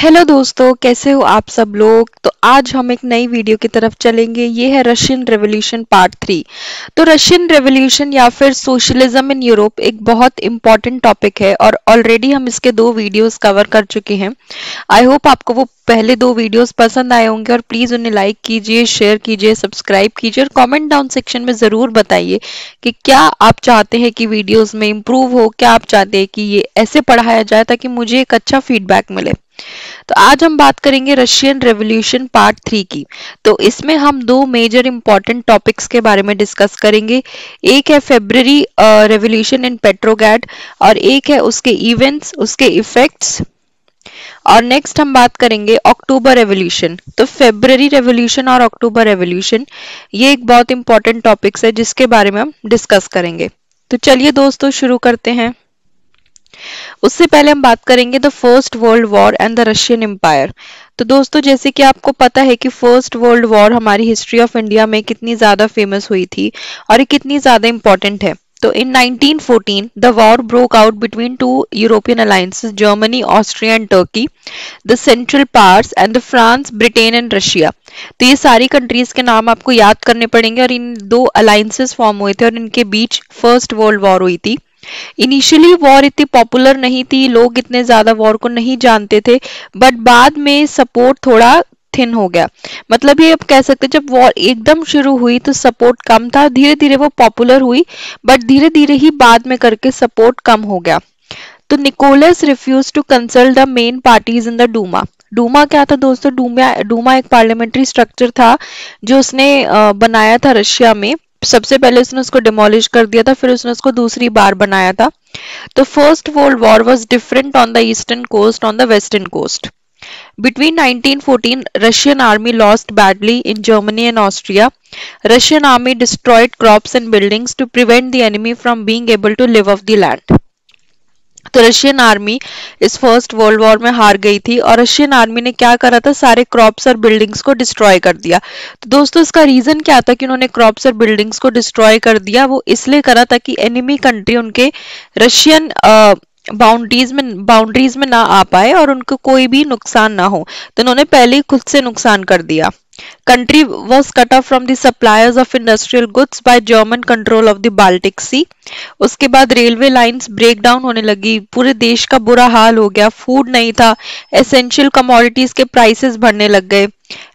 Hello दोस्तों कैसे हो आप सब लोग तो आज हम एक नई वीडियो की तरफ चलेंगे ये है रशियन रेवोल्यूशन पार्ट थ्री तो रशियन रेवोल्यूशन या फिर सोशलिज्म इन यूरोप एक बहुत इंपॉर्टेंट टॉपिक है और ऑलरेडी हम इसके दो वीडियोस कवर कर चुके हैं आई होप आपको वो पहले दो वीडियोस पसंद आए होंगे और प्लीज़ उन्हें लाइक कीजिए शेयर कीजिए सब्सक्राइब कीजिए और कॉमेंट डाउन सेक्शन में ज़रूर बताइए कि क्या आप चाहते हैं कि वीडियोज में इम्प्रूव हो क्या आप चाहते हैं कि ये ऐसे पढ़ाया जाए ताकि मुझे एक अच्छा फीडबैक मिले तो आज हम बात करेंगे रशियन रेवोल्यूशन पार्ट थ्री की तो इसमें हम दो मेजर इंपॉर्टेंट टॉपिक्स के बारे में डिस्कस करेंगे एक है फेब्ररी रेवोल्यूशन इन पेट्रोगैड और एक है उसके इवेंट्स उसके इफेक्ट्स और नेक्स्ट हम बात करेंगे अक्टूबर रेवोल्यूशन तो फेब्ररी रेवोल्यूशन और अक्टूबर रेवोल्यूशन ये एक बहुत इंपॉर्टेंट टॉपिक्स है जिसके बारे में हम डिस्कस करेंगे तो चलिए दोस्तों शुरू करते हैं उससे पहले हम बात करेंगे the first world war and the Russian empire तो दोस्तों जैसे कि आपको पता है कि फर्स्ट वर्ल्ड वॉर हमारी हिस्ट्री ऑफ इंडिया में कितनी ज़्यादा फेमस हुई थी और ये कितनी ज़्यादा इंपॉर्टेंट है तो in 1914 the war broke out between two European alliances Germany Austria and Turkey the central Powers and the France Britain and Russia तो ये सारी कंट्रीज के नाम आपको याद करने पड़ेंगे और इन दो अलायंसेस फॉर्म हुए थे और इनके बीच फर्स्ट वर्ल्ड वॉर हुई थी इनिशियली वॉर इतनी पॉपुलर नहीं थी लोग इतने ज्यादा वॉर को नहीं जानते थे बट बाद में सपोर्ट थोड़ा थिन हो गया मतलब ये आप कह सकते हैं जब वॉर एकदम शुरू हुई तो सपोर्ट कम था धीरे धीरे वो पॉपुलर हुई बट धीरे धीरे ही बाद में करके सपोर्ट कम हो गया तो Nicholas refuse to consult the main parties in the Duma Duma क्या था दोस्तों डूमा डूमा एक पार्लियामेंट्री स्ट्रक्चर था जो उसने बनाया था रशिया में सबसे पहले उसने उसको डिमोलिश कर दिया था फिर उसने उसको दूसरी बार बनाया था तो first world war was different on the eastern coast on the western coast between 1914 Russian army lost badly in Germany and Austria Russian army destroyed crops and buildings to prevent the enemy from being able to live off the land तो Russian army इस first world war में हार गई थी और Russian army ने क्या करा था सारे क्रॉप्स और बिल्डिंग्स को डिस्ट्रॉय कर दिया तो दोस्तों इसका रीजन क्या था कि उन्होंने क्रॉप्स और बिल्डिंग्स को डिस्ट्रॉय कर दिया वो इसलिए करा था कि एनिमी कंट्री उनके रशियन बाउंड्रीज में बाउंड्रीज में ना आ पाए और उनको कोई भी नुकसान ना हो तो उन्होंने पहले ही खुद से नुकसान कर दिया Country was cut off from the suppliers of industrial goods by German control of the Baltic Sea. उसके बाद रेलवे लाइंस ब्रेक डाउन होने लगी पूरे देश का बुरा हाल हो गया फूड नहीं था एसेंशियल कमोडिटीज के प्राइसेस बढ़ने लग गए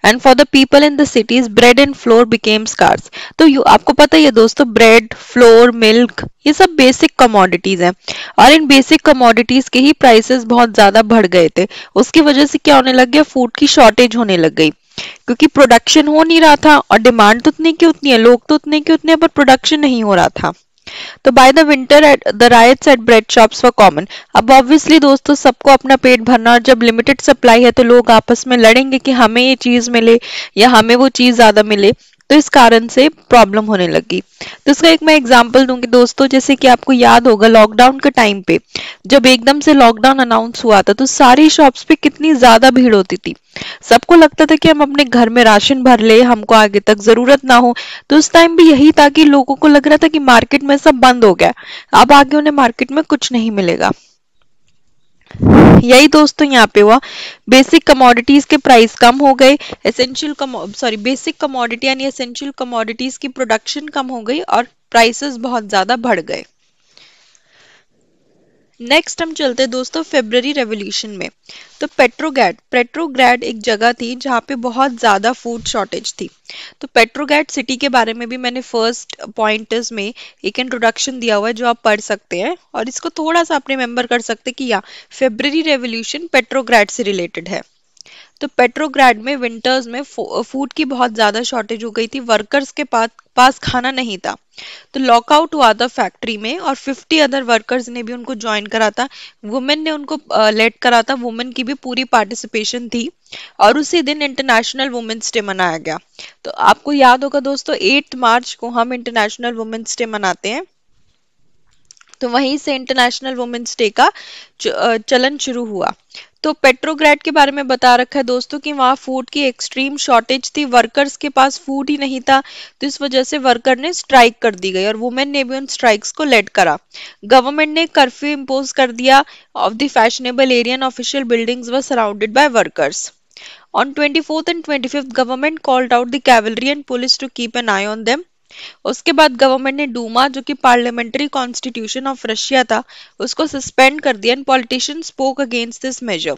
and for the people in the cities bread and flour became scarce तो यू आपको पता है दोस्तों ब्रेड फ्लोर मिल्क ये सब बेसिक कमोडिटीज हैं और इन बेसिक कमोडिटीज के ही प्राइसेस बहुत ज्यादा बढ़ गए थे उसकी वजह से क्या होने लग गया फूड की शॉर्टेज होने लग गई क्योंकि प्रोडक्शन हो नहीं रहा था और डिमांड तो उतनी की उतनी है लोग तो उतने की उतने पर प्रोडक्शन नहीं हो रहा था तो by the winter at the riots at bread shops for common अब ऑब्वियसली दोस्तों सबको अपना पेट भरना और जब लिमिटेड सप्लाई है तो लोग आपस में लड़ेंगे कि हमें ये चीज मिले या हमें वो चीज ज्यादा मिले तो इस कारण से प्रॉब्लम होने लगी तो इसका एक मैं एग्जाम्पल दूंगी दोस्तों जैसे कि आपको याद होगा लॉकडाउन के टाइम पे जब एकदम से लॉकडाउन अनाउंस हुआ था तो सारी शॉप्स पे कितनी ज्यादा भीड़ होती थी सबको लगता था कि हम अपने घर में राशन भर ले हमको आगे तक जरूरत ना हो तो उस टाइम भी यही था कि लोगों को लग रहा था कि मार्केट में सब बंद हो गया अब आगे उन्हें मार्केट में कुछ नहीं मिलेगा यही दोस्तों तो यहाँ पे हुआ बेसिक कमोडिटीज के प्राइस कम हो गए एसेंशियल सॉरी बेसिक कमोडिटी यानी एसेंशियल कमोडिटीज की प्रोडक्शन कम हो गई और प्राइसेस बहुत ज्यादा बढ़ गए नेक्स्ट हम चलते हैं दोस्तों फेबररी रेवोल्यूशन में तो पेट्रोगैड पेट्रोग्रैड एक जगह थी जहाँ पे बहुत ज़्यादा फूड शॉर्टेज थी तो पेट्रोगैड सिटी के बारे में भी मैंने फर्स्ट पॉइंटर्स में एक इंट्रोडक्शन दिया हुआ है जो आप पढ़ सकते हैं और इसको थोड़ा सा आप रिमेंबर कर सकते हैं कि या फेबररी रेवोल्यूशन पेट्रोग्रैड से रिलेटेड है तो पेट्रोग्राड में विंटर्स में फूड uh, की बहुत ज़्यादा शॉर्टेज हो गई थी वर्कर्स के पास पास खाना नहीं था तो लॉकआउट हुआ था फैक्ट्री में और 50 अदर वर्कर्स ने भी उनको ज्वाइन करा था वुमेन ने उनको लेट uh, करा था वुमेन की भी पूरी पार्टिसिपेशन थी और उसी दिन इंटरनेशनल वुमेन्स डे मनाया गया तो आपको याद होगा दोस्तों 8 मार्च को हम इंटरनेशनल वुमेन्स डे मनाते हैं तो वहीं से इंटरनेशनल वुमेन्स डे का चलन शुरू हुआ तो पेट्रोग्रेड के बारे में बता रखा है दोस्तों कि वहाँ फूड की एक्सट्रीम शॉर्टेज थी वर्कर्स के पास फूड ही नहीं था तो इस वजह से वर्कर ने स्ट्राइक कर दी गई और वुमेन ने भी उन स्ट्राइक्स को लेट करा गवर्नमेंट ने कर्फ्यू इम्पोज कर दिया off the fashionable area official buildings were surrounded by workers On 24th and 25th, government called out the cavalry and police to keep an eye on them. उसके बाद government ने डूमा जो कि parliamentary constitution of Russia था उसको suspend कर दिया and politician spoke against this measure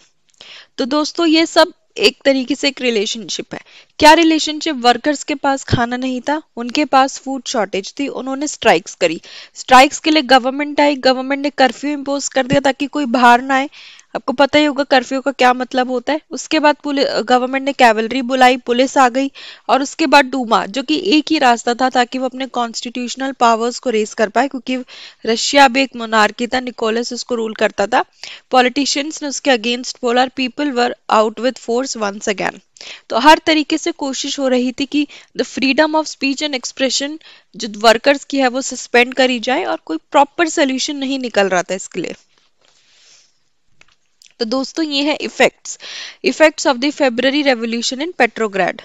तो दोस्तों ये सब एक तरीके से एक रिलेशनशिप है क्या रिलेशनशिप वर्कर्स के पास खाना नहीं था उनके पास फूड शॉर्टेज थी उन्होंने स्ट्राइक्स करी स्ट्राइक्स के लिए गवर्नमेंट आई गवर्नमेंट ने कर्फ्यू इम्पोज कर दिया ताकि कोई बाहर ना आए आपको पता ही होगा कर्फ्यू का क्या मतलब होता है उसके बाद गवर्नमेंट ने कैवलरी बुलाई पुलिस आ गई और उसके बाद डूमा जो कि एक ही रास्ता था ताकि वो अपने कॉन्स्टिट्यूशनल पावर्स को रेस कर पाए क्योंकि रशिया भी एक मोनार्की था निकोलस उसको रूल करता था पॉलिटिशियंस ने उसके अगेंस्ट बोला people were out with force once again तो हर तरीके से कोशिश हो रही थी कि the freedom of speech and expression जो वर्कर्स की है वो सस्पेंड करी जाए और कोई प्रॉपर सोल्यूशन नहीं निकल रहा था इसके लिए तो दोस्तों ये है effects effects of the February revolution in Petrograd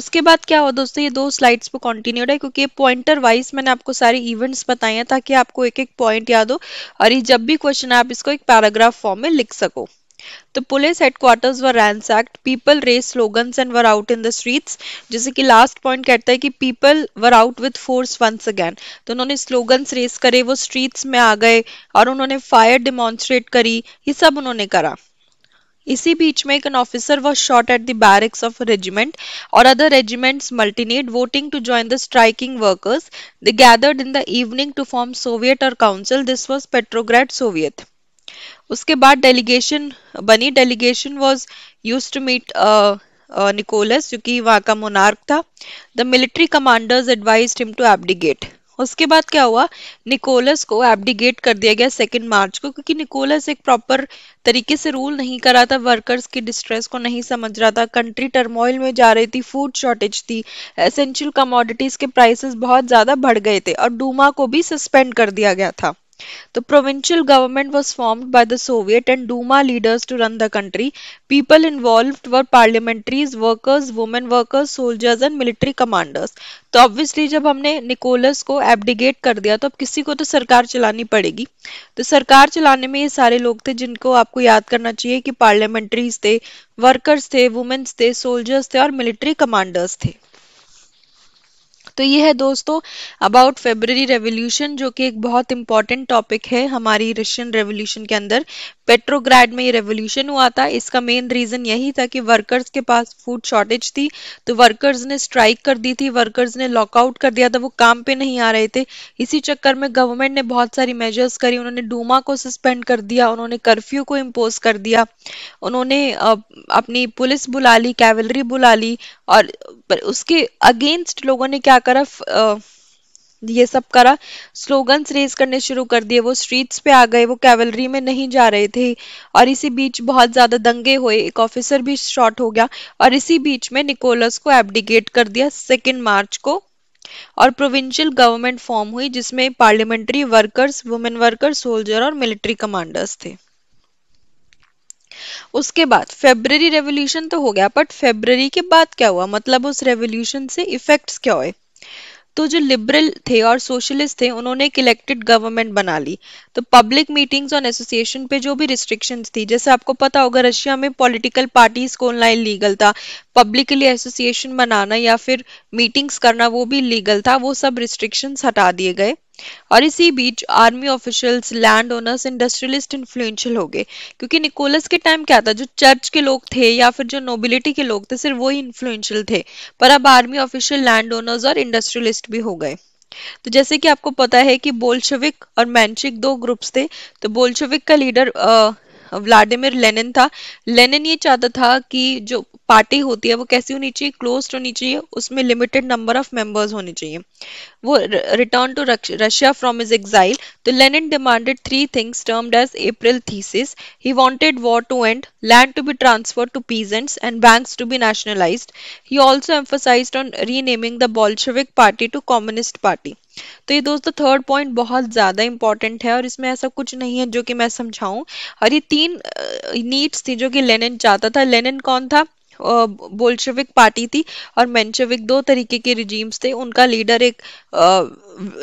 उसके बाद क्या हुआ दोस्तों ये दो स्लाइड्स पे कॉन्टिन्यूड है क्योंकि ये पॉइंटर वाइज मैंने आपको सारे इवेंट्स बताए ताकि आपको एक एक पॉइंट याद हो और ये जब भी क्वेश्चन है आप इसको एक पैराग्राफ फॉर्म में लिख सको The police headquarters were ransacked. People raised slogans and were out in the streets. जैसे कि लास्ट पॉइंट कहता है कि people were out with force once again तो उन्होंने स्लोगन्स रेस करे वो स्ट्रीट्स में आ गए और उन्होंने फायर डिमॉन्स्ट्रेट करी ये सब उन्होंने करा इसी बीच में एक officer was shot at the barracks of regiment और other regiments mutinied voting to join the striking workers they gathered in the evening to form soviet और council this was Petrograd soviet उसके बाद डेलीगेशन बनी delegation was use to meet Nicholas जो कि वहाँ का monarch था the military commanders advise him to abdicate उसके बाद क्या हुआ निकोलस को एबडिगेट कर दिया गया सेकेंड मार्च को क्योंकि निकोलस एक प्रॉपर तरीके से रूल नहीं कर रहा था वर्कर्स की डिस्ट्रेस को नहीं समझ रहा था कंट्री टर्मोइल में जा रही थी फूड शॉर्टेज थी एसेंशियल कमोडिटीज के प्राइसेस बहुत ज़्यादा बढ़ गए थे और डूमा को भी सस्पेंड कर दिया गया था The provincial government was formed by the Soviet and Duma leaders to run the country. People involved were parliamentaries, workers, women workers, soldiers and military commanders. तो ऑब्वियसली जब हमने निकोलस को एब्डिगेट कर दिया तो अब किसी को तो सरकार चलानी पड़ेगी तो सरकार चलाने में ये सारे लोग थे जिनको आपको याद करना चाहिए कि पार्लियामेंट्रीज थे वर्कर्स थे वुमेन्स थे सोल्जर्स थे और मिलिट्री कमांडर्स थे तो ये है दोस्तों अबाउट फेब्ररी रेवोल्यूशन जो कि एक बहुत इंपॉर्टेंट टॉपिक है हमारी रशियन रेवोल्यूशन के अंदर पेट्रोग्राड में ये रेवोल्यूशन हुआ था इसका मेन रीजन यही था कि वर्कर्स के पास फूड शॉर्टेज थी तो वर्कर्स ने स्ट्राइक कर दी थी वर्कर्स ने लॉकआउट कर दिया था वो काम पे नहीं आ रहे थे इसी चक्कर में गवर्नमेंट ने बहुत सारी मेजर्स करी उन्होंने डूमा को सस्पेंड कर दिया उन्होंने कर्फ्यू को इम्पोज कर दिया उन्होंने अपनी पुलिस बुला ली कैवलरी बुला ली और उसके अगेंस्ट लोगों ने क्या कर करा आ, ये सब करा स्लोगन्स रेज करने शुरू कर दिए वो स्ट्रीट्स पे आ गए वो कैवलरी में नहीं जा रहे थे और इसी बीच बहुत ज़्यादा दंगे हुए एक ऑफिसर भी शॉट हो गया और इसी बीच में निकोलस को एबडिकेट कर दिया सेकेंड मार्च को और प्रोविंशियल गवर्नमेंट फॉर्म हुई जिसमें parliamentary workers women workers soldier और मिलिट्री कमांडर्स थे उसके बाद फेब्ररी रेवोल्यूशन तो हो गया बट फेब्ररी के बाद क्या हुआ मतलब उस रेवोल्यूशन से इफेक्ट्स क्या हुए तो जो लिबरल थे और सोशलिस्ट थे उन्होंने एक इलेक्टेड गवर्नमेंट बना ली तो पब्लिक मीटिंग्स और एसोसिएशन पे जो भी रिस्ट्रिक्शंस थी जैसे आपको पता होगा रशिया में पॉलिटिकल पार्टीज को ऑनलाइन लीगल था पब्लिकली एसोसिएशन बनाना या फिर मीटिंग्स करना वो भी लीगल था वो सब रिस्ट्रिक्शंस हटा दिए गए और इसी बीच army officials landowners industrialist influential हो गए क्योंकि निकोलस के टाइम क्या था जो चर्च के लोग थे या फिर जो नोबिलिटी के लोग थे सिर्फ वो ही इन्फ्लुएंशियल थे पर अब आर्मी ऑफिशियल लैंड ओनर्स और इंडस्ट्रियलिस्ट भी हो गए तो जैसे कि आपको पता है कि बोल्शविक और मैंशिक दो ग्रुप्स थे तो बोल्शविक का लीडर व्लाडिमिर लेनिन था लेनिन ये चाहता था कि जो पार्टी होती है वो कैसी होनी चाहिए क्लोज होनी चाहिए उसमें लिमिटेड नंबर ऑफ मेंबर्स होने चाहिए वो return to Russia from his exile तो Lenin demanded three things termed as April thesis he wanted war to end land to be transfer to peasants and banks to be nationalised he also emphasised on renaming the Bolshevik party to communist party तो ये दोस्तों third point बहुत ज़्यादा important है और इसमें ऐसा कुछ नहीं है जो कि मैं समझाऊं और ये तीन नीड्स थी जो कि लेनिन चाहता था लेनिन कौन था बोल्शेविक पार्टी थी और मेंशेविक दो तरीके के रिजीम्स थे उनका लीडर एक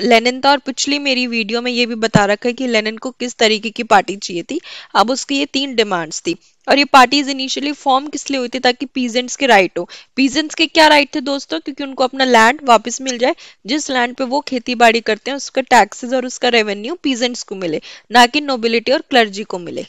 लेनिन था और पिछली मेरी वीडियो में ये भी बता रखा है कि लेनिन को किस तरीके की पार्टी चाहिए थी अब उसकी ये तीन डिमांड्स थी और ये पार्टीज इनिशियली फॉर्म किस लिए हुई थी ताकि पीजेंट्स के राइट हो पीजेंट्स के क्या राइट थे दोस्तों क्योंकि उनको अपना लैंड वापस मिल जाए जिस लैंड पे वो खेती बाड़ी करते हैं उसका टैक्सेस और उसका रेवेन्यू पीजेंट्स को मिले ना कि नोबिलिटी और क्लर्जी को मिले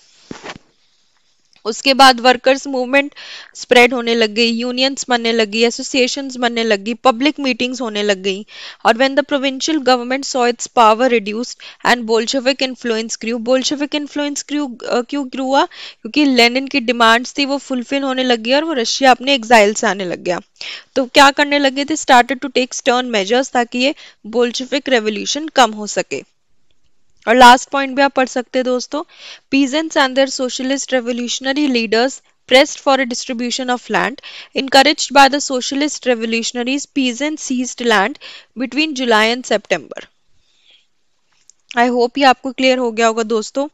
उसके बाद वर्कर्स मूवमेंट स्प्रेड होने लग गई यूनियंस बनने लगी एसोसिएशन बनने लगी पब्लिक मीटिंग्स होने लग गई और when the provincial government saw its power reduced and Bolshevik influence grew Bolshevik influence grew क्यों क्रू हुआ क्योंकि लेनिन की डिमांड्स थी वो फुलफिल होने लगी और वो रशिया अपने एग्जाइल से आने लग गया तो क्या करने लगे थे started to take stern measures ताकि ये बोल्शेविक रेवोल्यूशन कम हो सके और लास्ट पॉइंट भी आप पढ़ सकते हैं दोस्तों peasants and their socialist revolutionary leaders pressed for a distribution of land. Encouraged by the socialist revolutionaries, peasants seized land between July and September. I hope ये आपको क्लियर हो गया होगा दोस्तों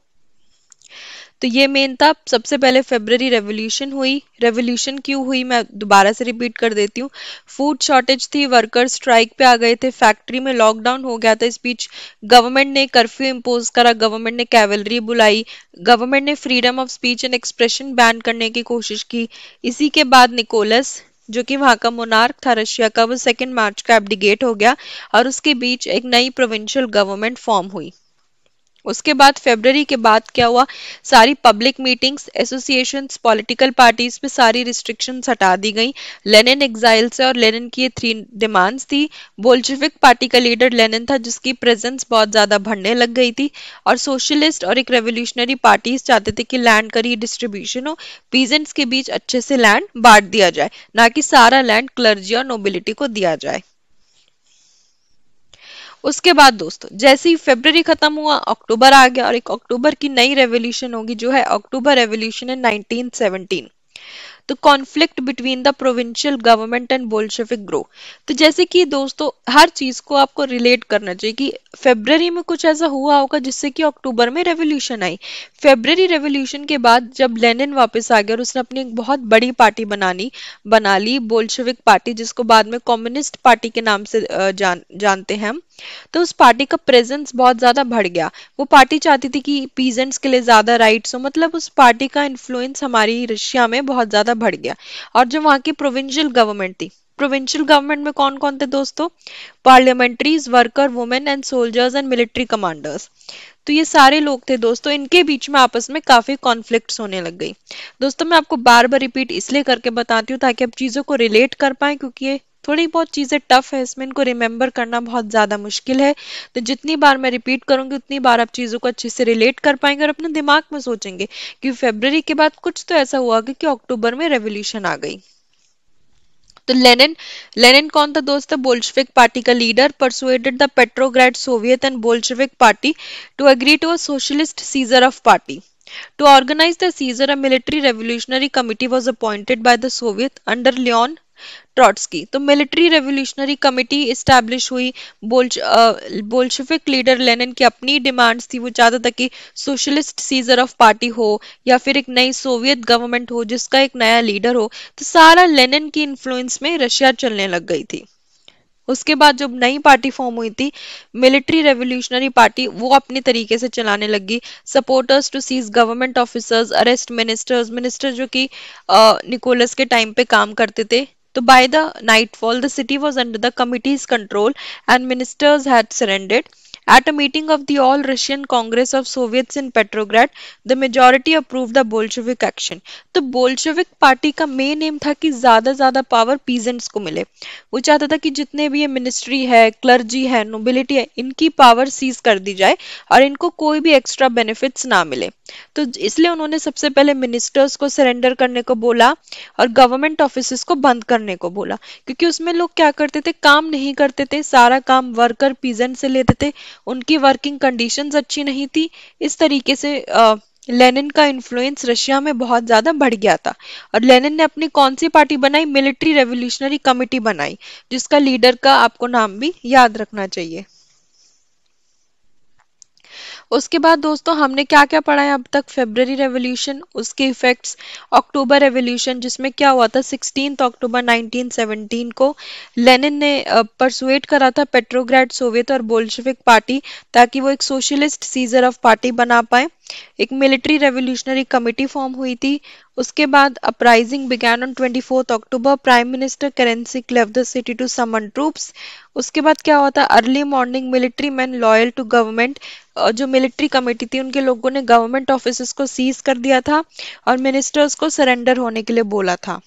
तो ये मेन था सबसे पहले फेबररी रेवोल्यूशन हुई रेवोल्यूशन क्यों हुई मैं दोबारा से रिपीट कर देती हूँ फूड शॉर्टेज थी वर्कर्स स्ट्राइक पे आ गए थे फैक्ट्री में लॉकडाउन हो गया था इस बीच गवर्नमेंट ने कर्फ्यू इम्पोज करा गवर्नमेंट ने कैवलरी बुलाई गवर्नमेंट ने freedom of speech and expression ban करने की कोशिश की इसी के बाद निकोलस जो कि वहां का मोनार्क था रशिया का वो सेकेंड मार्च का एबडिगेट हो गया और उसके बीच एक नई प्रोविंशियल गवर्नमेंट फॉर्म हुई उसके बाद फेबररी के बाद क्या हुआ सारी public meetings association political parties पे सारी रिस्ट्रिक्शन हटा दी गई लेनिन एग्जाइल से और लेनिन की ये थ्री डिमांड्स थी बोल्शेविक पार्टी का लीडर लेनिन था जिसकी प्रेजेंस बहुत ज्यादा बढ़ने लग गई थी और सोशलिस्ट और एक रेवोल्यूशनरी पार्टीज चाहते थे कि लैंड का डिस्ट्रीब्यूशन हो पीजेंट्स के बीच अच्छे से लैंड बांट दिया जाए ना कि सारा लैंड क्लर्जी और नोबिलिटी को दिया जाए उसके बाद दोस्तों जैसे ही फेबर खत्म हुआ अक्टूबर आ गया और एक अक्टूबर की नई रेवोल्यूशन होगी जो है अक्टूबर रेवोल्यूशन है 1917 तो conflict between the provincial government and Bolshevik grew तो जैसे कि दोस्तों हर चीज को आपको रिलेट करना चाहिए कि फेब्रवरी में कुछ ऐसा हुआ होगा जिससे कि अक्टूबर में रेवोल्यूशन आई फेब्रवरी रेवोल्यूशन के बाद जब लेनिन वापस आ गया और उसने अपनी एक बहुत बड़ी पार्टी बनानी बना ली बोल्शेविक पार्टी जिसको बाद में कम्युनिस्ट पार्टी के नाम से जान जानते हैं हम तो उस पार्टी का प्रेजेंस बहुत ज्यादा बढ़ गया वो पार्टी चाहती थी कि पीजेंट्स के लिए ज्यादा राइट्स हो मतलब उस पार्टी का इन्फ्लुएंस हमारी रशिया में बहुत ज्यादा ज्यादा बढ़ गया और जो वहां की प्रोविंशियल गवर्नमेंट थी प्रोविंशियल गवर्नमेंट में कौन कौन थे दोस्तों parliamentarians worker women and soldiers and military commanders तो ये सारे लोग थे दोस्तों इनके बीच में आपस में काफी कॉन्फ्लिक्ट होने लग गई दोस्तों मैं आपको बार बार रिपीट इसलिए करके बताती हूँ ताकि आप चीजों को रिलेट कर पाए क्योंकि ये थोड़ी बहुत चीज़ें टफ है इसमें इनको रिमेंबर करना बहुत ज़्यादा मुश्किल है तो जितनी बार मैं रिपीट करूँगी उतनी बार आप चीज़ों को अच्छे से रिलेट कर पाएंगे और अपने दिमाग में सोचेंगे कि फेबररी के बाद कुछ तो ऐसा हुआ कि अक्टूबर में रेवोल्यूशन आ गई तो लेनिन लेनिन कौन था दोस्त बोल्शविक पार्टी का leader persuaded the Petrograd soviet and Bolshevik party to agree to a socialist seizure of party to organise the seizure a military revolutionary committee was appointed by the soviet under Leon Trotsky तो military revolutionary committee establish हुई बोल्श leader Lenin की अपनी demands थी वो चाहता था कि सोशलिस्ट सीजर ऑफ पार्टी हो या फिर एक नई सोवियत गवर्नमेंट हो जिसका एक नया लीडर हो तो सारा लेनिन की इन्फ्लुएंस में रशिया चलने लग गई थी उसके बाद जब नई पार्टी फॉर्म हुई थी मिलिट्री रेवोल्यूशनरी पार्टी वो अपने तरीके से चलाने लगी supporters to seize government officers arrest ministers minister जो कि निकोलस के टाइम पे काम करते थे So by the nightfall, the city was under the committee's control and ministers had surrendered. At a meeting of the All Russian Congress of Soviets in Petrograd, the majority approved the Bolshevik action. तो Bolshevik party का main aim था कि ज्यादा ज्यादा power peasants को मिले वो चाहता था कि जितने भी ये मिनिस्ट्री है क्लर्जी है नोबिलिटी है इनकी पावर सीज कर दी जाए और इनको कोई भी एक्स्ट्रा बेनिफिट्स ना मिले तो इसलिए उन्होंने सबसे पहले मिनिस्टर्स को सरेंडर करने को बोला और गवर्नमेंट ऑफिस को बंद करने को बोला क्योंकि उसमें लोग क्या करते थे काम नहीं करते थे सारा काम वर्कर पीजन से लेते थे उनकी वर्किंग कंडीशन अच्छी नहीं थी इस तरीके से आ, लेनिन का इन्फ्लुएंस रशिया में बहुत ज्यादा बढ़ गया था और लेनिन ने अपनी कौन सी पार्टी बनाई मिलिट्री रेवोल्यूशनरी कमेटी बनाई जिसका लीडर का आपको नाम भी याद रखना चाहिए उसके बाद दोस्तों हमने क्या क्या पढ़ा है अब तक फेब्ररी रेवोल्यूशन उसके इफेक्ट्स अक्टूबर रेवोल्यूशन जिसमें क्या हुआ था सिक्सटीन अक्टूबर 1917 को लेनिन ने परसुएट करा था पेट्रोग्रेड सोवियत और बोल्शविक पार्टी ताकि वो एक सोशलिस्ट सीजर ऑफ पार्टी बना पाए एक मिलिट्री रेवोल्यूशनरी कमेटी फॉर्म हुई थी उसके बाद uprising began on 24 October prime minister Kerensky क्लेव the city to summon troops उसके बाद क्या हुआ था early morning military men loyal to government जो मिलिट्री कमेटी थी उनके लोगों ने गवर्नमेंट ऑफिस को सीज कर दिया था और मिनिस्टर्स को सरेंडर होने के लिए बोला था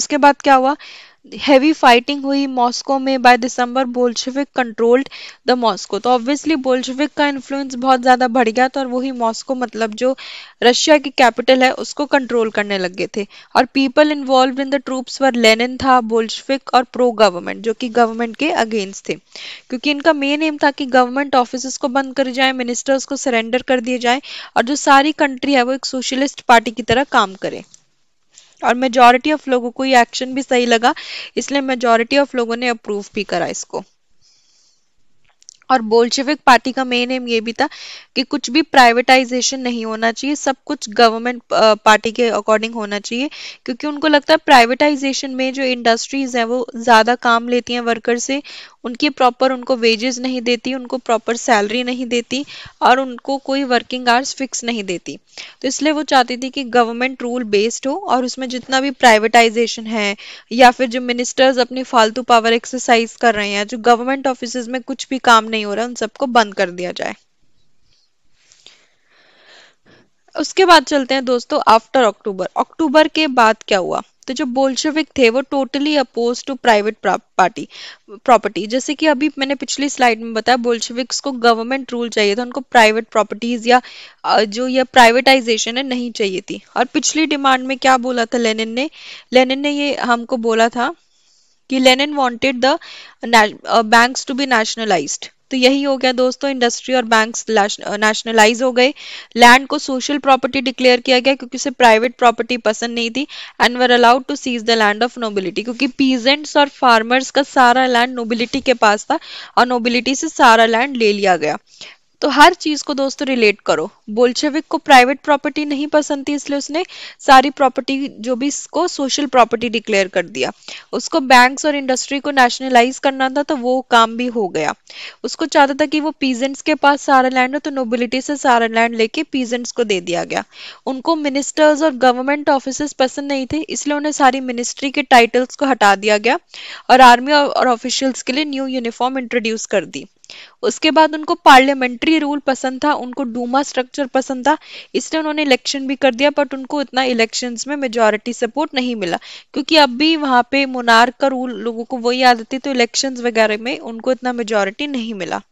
उसके बाद क्या हुआ हैवी फाइटिंग हुई मॉस्को में by December Bolshevik controlled the Moscow तो ऑब्वियसली बोल्शेविक का इन्फ्लुएंस बहुत ज़्यादा बढ़ गया था और वही मॉस्को मतलब जो रशिया की कैपिटल है उसको कंट्रोल करने लग गए थे और people involve in the troops were Lenin था बोल्शेविक और प्रो गवर्नमेंट जो कि गवर्नमेंट के अगेंस्ट थे क्योंकि इनका मेन एम था कि गवर्नमेंट ऑफिस को बंद कर जाए मिनिस्टर्स को सरेंडर कर दिए जाए और जो सारी कंट्री है वो एक सोशलिस्ट पार्टी की तरह काम करे और मेजोरिटी ऑफ लोगों को ये एक्शन भी सही लगा इसलिए मेजोरिटी ऑफ लोगों ने अप्रूव भी करा इसको और बोल्शेविक पार्टी का मेन एम ये भी था कि कुछ भी प्राइवेटाइजेशन नहीं होना चाहिए सब कुछ गवर्नमेंट पार्टी के अकॉर्डिंग होना चाहिए क्योंकि उनको लगता है प्राइवेटाइजेशन में जो इंडस्ट्रीज हैं वो ज़्यादा काम लेती हैं वर्कर से उनकी प्रॉपर उनको वेजेस नहीं देती उनको प्रॉपर सैलरी नहीं देती और उनको कोई वर्किंग आवर्स फिक्स नहीं देती तो इसलिए वो चाहती थी कि गवर्नमेंट रूल बेस्ड हो और उसमें जितना भी प्राइवेटाइजेशन है या फिर जो मिनिस्टर्स अपनी फालतू पावर एक्सरसाइज कर रहे हैं जो गवर्नमेंट ऑफिस में कुछ भी काम नहीं नहीं हो रहा उन सबको बंद कर दिया जाए उसके बाद चलते हैं दोस्तों आफ्टर अक्टूबर अक्टूबर के बाद क्या हुआ तो जो बोल्शेविक थे वो totally oppose to private party property जैसे कि अभी मैंने पिछली स्लाइड में बताया बोल्शेविक्स को गवर्नमेंट रूल चाहिए था उनको प्राइवेट प्रॉपर्टीज या जो यह प्राइवेटाइजेशन है नहीं चाहिए थी और पिछली डिमांड में क्या बोला था लेनिन ने लेनिन ने ये हमको बोला था कि Lenin wanted the banks to be nationalised तो यही हो गया दोस्तों इंडस्ट्री और बैंक्स नेशनलाइज हो गए लैंड को सोशल प्रॉपर्टी डिक्लेयर किया गया क्योंकि उसे प्राइवेट प्रॉपर्टी पसंद नहीं थी and were allowed to seize the land of nobility क्योंकि पीजेंट्स और फार्मर्स का सारा लैंड नोबिलिटी के पास था और नोबिलिटी से सारा लैंड ले लिया गया तो हर चीज को दोस्तों रिलेट करो बोल्शेविक को प्राइवेट प्रॉपर्टी नहीं पसंद थी इसलिए उसने सारी प्रॉपर्टी जो भी इसको सोशल प्रॉपर्टी डिक्लेयर कर दिया उसको बैंक्स और इंडस्ट्री को नेशनलाइज करना था तो वो काम भी हो गया उसको चाहता था कि वो पीजेंट्स के पास सारा लैंड हो तो नोबिलिटी से सारा लैंड लेके पीजेंट्स को दे दिया गया उनको मिनिस्टर्स और गवर्नमेंट ऑफिस पसंद नहीं थे इसलिए उन्हें सारी मिनिस्ट्री के टाइटल्स को हटा दिया गया और आर्मी और ऑफिशियल्स के लिए न्यू यूनिफॉर्म इंट्रोड्यूस कर दी उसके बाद उनको पार्लियामेंट्री रूल पसंद था उनको डूमा स्ट्रक्चर पसंद था इसलिए उन्होंने इलेक्शन भी कर दिया बट उनको इतना इलेक्शंस में मेजोरिटी सपोर्ट नहीं मिला क्योंकि अब भी वहाँ पे मोनार्क का रूल लोगों को वही आदत थी तो इलेक्शंस वगैरह में उनको इतना मेजोरिटी नहीं मिला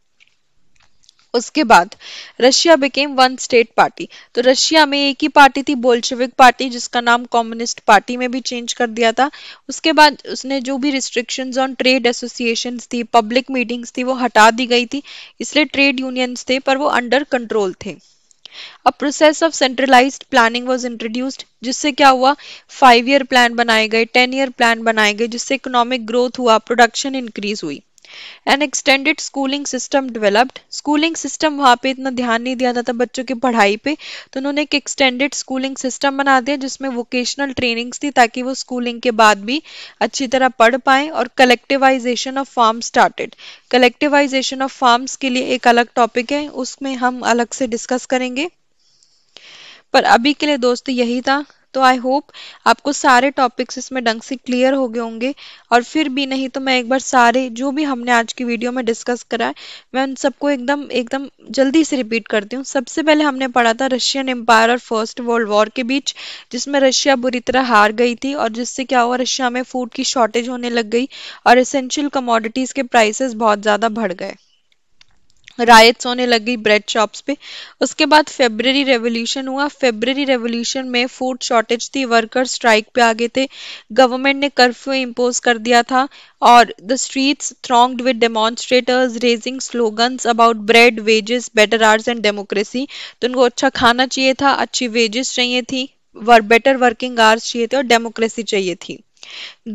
उसके बाद Russia became one state party तो रशिया में एक ही पार्टी थी बोल्शेविक पार्टी जिसका नाम कम्युनिस्ट पार्टी में भी चेंज कर दिया था उसके बाद उसने जो भी रिस्ट्रिक्शंस ऑन ट्रेड एसोसिएशन थी पब्लिक मीटिंग्स थी वो हटा दी गई थी इसलिए ट्रेड यूनियंस थे पर वो अंडर कंट्रोल थे a process of centralised planning was introduced जिससे क्या हुआ फाइव ईयर प्लान बनाए गए टेन ईयर प्लान बनाए गए जिससे इकोनॉमिक ग्रोथ हुआ प्रोडक्शन इंक्रीज हुई an extended schooling system developed schooling system वहाँ पे इतना ध्यान नहीं दिया जाता बच्चों की पढ़ाई पे तो उन्होंने एक एक्सटेंडेड स्कूलिंग सिस्टम बना दिया जिसमें वोकेशनल ट्रेनिंग्स थी ताकि वो स्कूलिंग के बाद भी अच्छी तरह पढ़ पाएँ और collectivisation of farm started collectivisation of farms के लिए एक अलग टॉपिक है उसमें हम अलग से डिस्कस करेंगे पर अभी के लिए दोस्तों यही था तो आई होप आपको सारे टॉपिक्स इसमें ढंग से क्लियर हो गए होंगे और फिर भी नहीं तो मैं एक बार सारे जो भी हमने आज की वीडियो में डिस्कस करा है मैं उन सबको एकदम एकदम जल्दी से रिपीट करती हूँ सबसे पहले हमने पढ़ा था रशियन एम्पायर और फर्स्ट वर्ल्ड वॉर के बीच जिसमें रशिया बुरी तरह हार गई थी और जिससे क्या हुआ रशिया में फूड की शॉर्टेज होने लग गई और एसेंशियल कमोडिटीज़ के प्राइसेस बहुत ज़्यादा बढ़ गए रायट्स होने लग गई ब्रेड शॉप्स पे उसके बाद फेबररी रेवोल्यूशन हुआ फेबररी रेवोल्यूशन में फूड शॉर्टेज थी वर्कर्स स्ट्राइक पे आ गए थे गवर्नमेंट ने कर्फ्यू इम्पोज कर दिया था और the streets thronged with demonstrators raising slogans about bread wages better hours and democracy तो उनको अच्छा खाना चाहिए था अच्छी वेजेस चाहिए थी वर बेटर वर्किंग आर्स चाहिए थे और डेमोक्रेसी चाहिए थी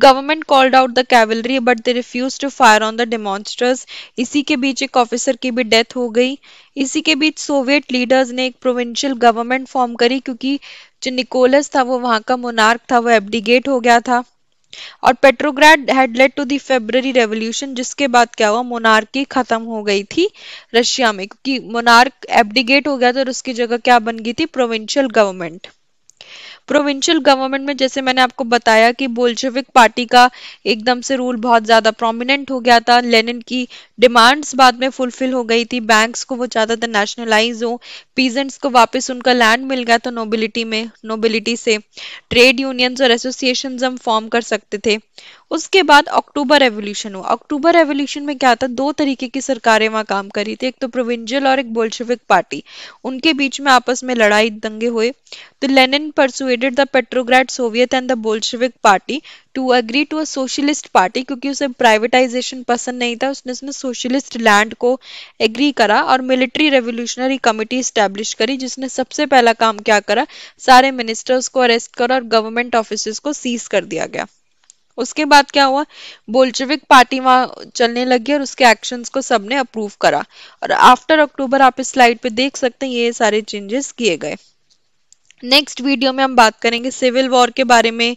government called out the cavalry but they refuse to fire on the demonstrators इसी के बीच एक ऑफिसर की भी डेथ हो गई इसी के बीच सोवियत लीडर्स ने एक प्रोविंशियल गवर्नमेंट फॉर्म करी क्योंकि जो निकोलस था वो वहां का मोनार्क था वो एबडिगेट हो गया था और Petrograd had led to the February revolution जिसके बाद क्या हुआ मोनार्की खत्म हो गई थी रशिया में क्योंकि मोनार्क एबडिगेट हो गया था और उसकी जगह क्या बन गई थी प्रोविंशियल गवर्नमेंट प्रोविंशियल गवर्नमेंट में जैसे मैंने आपको बताया कि बोल्शेविक पार्टी का एकदम से रूल बहुत ज़्यादा प्रोमिनेंट हो गया था लेनिन की डिमांड्स बाद में फुलफिल हो गई थी बैंक्स को वो चाहता था नेशनलाइज हो पीजेंट्स को वापस उनका लैंड मिल गया तो नोबिलिटी में नोबिलिटी से ट्रेड यूनियंस और एसोसिएशन हम फॉर्म कर सकते थे उसके बाद अक्टूबर रेवोल्यूशन हुआ अक्टूबर रेवोल्यूशन में क्या था दो तरीके की सरकारें वहां काम कर रही थी एक तो प्रोविंशियल और एक बोल्शेविक पार्टी उनके बीच में आपस में लड़ाई दंगे हुए तो Lenin persuaded the Petrograd soviet and the Bolshevik party to agree to a socialist party क्योंकि उसे प्राइवेटाइजेशन पसंद नहीं था उसने उसने सोशलिस्ट लैंड को एग्री करा और मिलिट्री रेवोल्यूशनरी कमेटी इस्टेब्लिश करी जिसने सबसे पहला काम क्या करा सारे मिनिस्टर्स को अरेस्ट करा और गवर्नमेंट ऑफिस को सीज कर दिया गया उसके बाद क्या हुआ बोल्चेविक पार्टी वहां चलने लगी और उसके एक्शंस को सबने अप्रूव करा और आफ्टर अक्टूबर आप इस स्लाइड पे देख सकते हैं ये सारे चेंजेस किए गए नेक्स्ट वीडियो में हम बात करेंगे सिविल वॉर के बारे में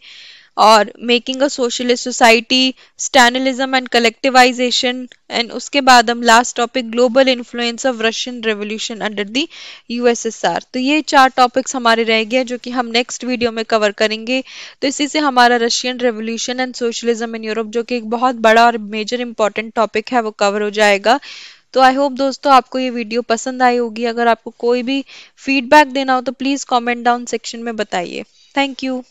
और making a socialist society Stalinism and collectivisation and उसके बाद हम last topic global influence of Russian revolution under the USSR तो ये चार टॉपिक्स हमारे रह गए जो कि हम नेक्स्ट वीडियो में कवर करेंगे तो इसी से हमारा Russian revolution and socialism in Europe जो कि एक बहुत बड़ा और मेजर इंपॉर्टेंट टॉपिक है वो कवर हो जाएगा तो आई होप दोस्तों आपको ये वीडियो पसंद आई होगी अगर आपको कोई भी फीडबैक देना हो तो प्लीज़ कॉमेंट डाउन सेक्शन में बताइए थैंक यू